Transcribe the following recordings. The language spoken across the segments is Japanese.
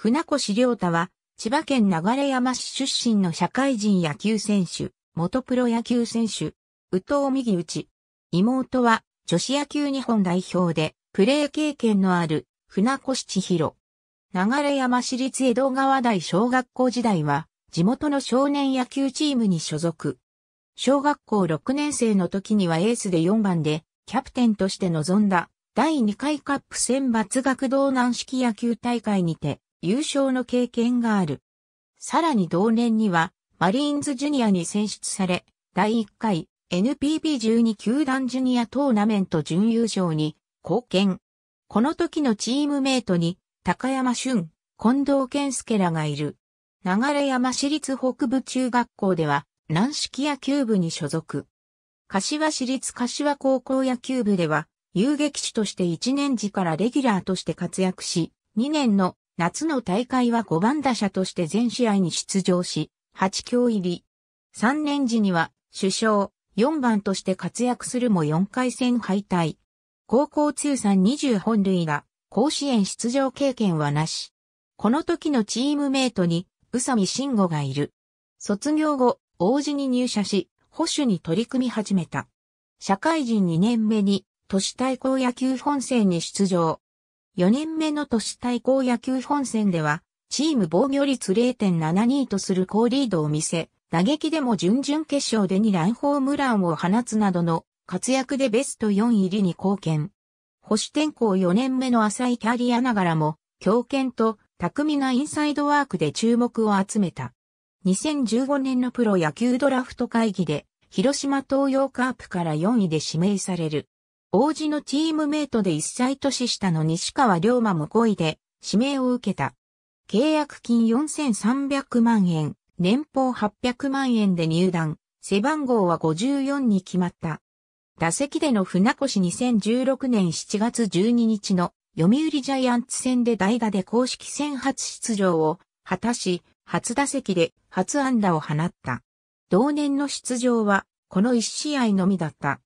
船越良太は、千葉県流山市出身の社会人野球選手、元プロ野球選手、宇藤右内。妹は、女子野球日本代表で、プレー経験のある、船越千尋。流山市立江戸川台小学校時代は、地元の少年野球チームに所属。小学校6年生の時にはエースで4番で、キャプテンとして臨んだ、第2回カップ選抜学道南式野球大会にて、優勝の経験がある。さらに同年には、マリーンズジュニアに選出され、第1回 NPB12 球団ジュニアトーナメント準優勝に貢献。この時のチームメイトに、高山俊、近藤健介らがいる。流山市立北部中学校では、軟式野球部に所属。柏市立柏高校野球部では、遊撃手として1年時からレギュラーとして活躍し、2年の夏の大会は5番打者として全試合に出場し、8強入り。3年時には、首相、4番として活躍するも4回戦敗退。高校通算20本塁打、甲子園出場経験はなし。この時のチームメイトに、宇佐美慎吾がいる。卒業後、王子に入社し、保守に取り組み始めた。社会人2年目に、都市対抗野球本戦に出場。4年目の都市対抗野球本戦では、チーム防御率0.72とする高リードを見せ、打撃でも準々決勝で2ランホームランを放つなどの活躍でベスト4入りに貢献。保守転向4年目の浅いキャリアながらも、強肩と巧みなインサイドワークで注目を集めた。2015年のプロ野球ドラフト会議で、広島東洋カープから4位で指名される。王子のチームメイトで1歳年下の西川龍馬も5位で指名を受けた。契約金4300万円、年俸800万円で入団、背番号は54に決まった。打席での船越2016年7月12日の読売ジャイアンツ戦で代打で公式戦初出場を果たし、初打席で初安打を放った。同年の出場はこの1試合のみだった。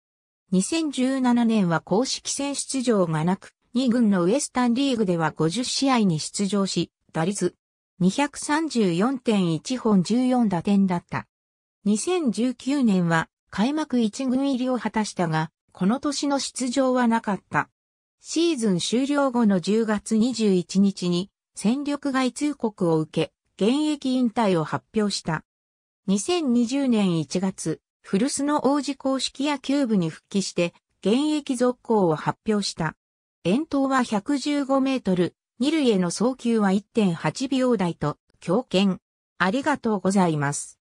2017年は公式戦出場がなく、2軍のウエスタンリーグでは50試合に出場し、打率234.1本14打点だった。2019年は開幕1軍入りを果たしたが、この年の出場はなかった。シーズン終了後の10月21日に戦力外通告を受け、現役引退を発表した。2020年1月、古巣の王子公式野球部に復帰して、現役続行を発表した。遠投は115メートル、二塁への送球は1.8秒台と、強肩。ありがとうございます。